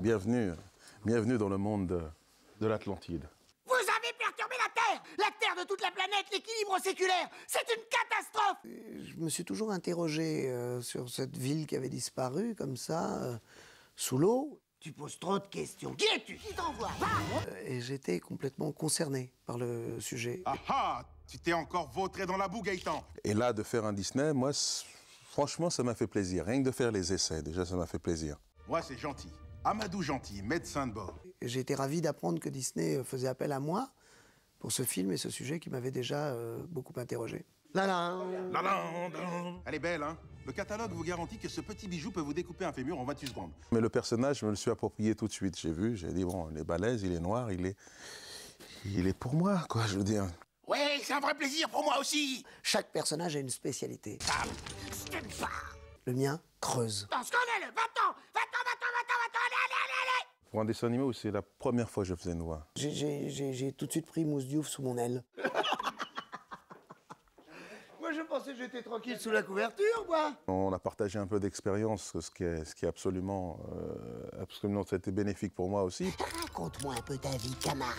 Bienvenue. Bienvenue dans le monde de l'Atlantide. Vous avez perturbé la Terre La Terre de toute la planète, l'équilibre séculaire C'est une catastrophe Je me suis toujours interrogé euh, sur cette ville qui avait disparu, comme ça, euh, sous l'eau. Tu poses trop de questions. Qui es-tu Qui t'envoie euh, Et j'étais complètement concerné par le sujet. Ah, ah Tu t'es encore vautré dans la boue, Gaëtan Et là, de faire un Disney, moi, franchement, ça m'a fait plaisir. Rien que de faire les essais, déjà, ça m'a fait plaisir. Moi, c'est gentil. Amadou Gentil, médecin de bord. J'ai été ravi d'apprendre que Disney euh, faisait appel à moi pour ce film et ce sujet qui m'avait déjà euh, beaucoup interrogé. La la, la, la Elle est belle, hein Le catalogue vous garantit que ce petit bijou peut vous découper un fémur en 28 secondes. Mais le personnage, je me le suis approprié tout de suite. J'ai vu, j'ai dit, bon, il est balèze, il est noir, il est... Il est pour moi, quoi, je veux dire. Oui, c'est un vrai plaisir pour moi aussi Chaque personnage a une spécialité. Ah, le mien, creuse. Dans qu'on est, pour un dessin animé où c'est la première fois que je faisais voix. J'ai tout de suite pris Mousse Diouf sous mon aile. moi, je pensais que j'étais tranquille sous la couverture, moi On a partagé un peu d'expérience, ce qui est, ce qui est absolument, euh, absolument, ça été bénéfique pour moi aussi. Raconte-moi un peu ta vie, camarade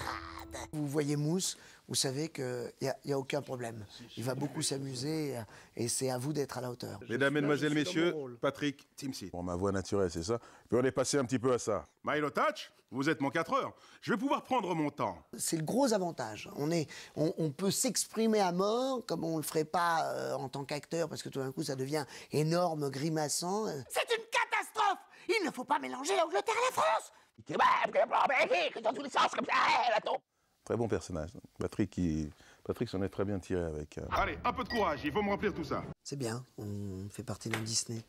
vous voyez Mousse, vous savez qu'il n'y a, y a, aucun problème. Il va beaucoup s'amuser et c'est à vous d'être à la hauteur. Mesdames, Mesdemoiselles, Messieurs, Patrick Timsi. Bon, ma voix naturelle, c'est ça. on est passé un petit peu à ça. Milo Touch, vous êtes mon 4 heures. Je vais pouvoir prendre mon temps. C'est le gros avantage. On, est, on, peut s'exprimer à mort, comme on ne le ferait pas en tant qu'acteur, parce que tout d'un coup, ça devient énorme, grimaçant. C'est une catastrophe Il ne faut pas mélanger l'Angleterre et la France dans tous les sens, comme ça, Très bon personnage. Patrick, qui Patrick s'en est très bien tiré avec. Euh, Allez, un peu de courage, il faut me remplir tout ça. C'est bien, on fait partie d'un Disney.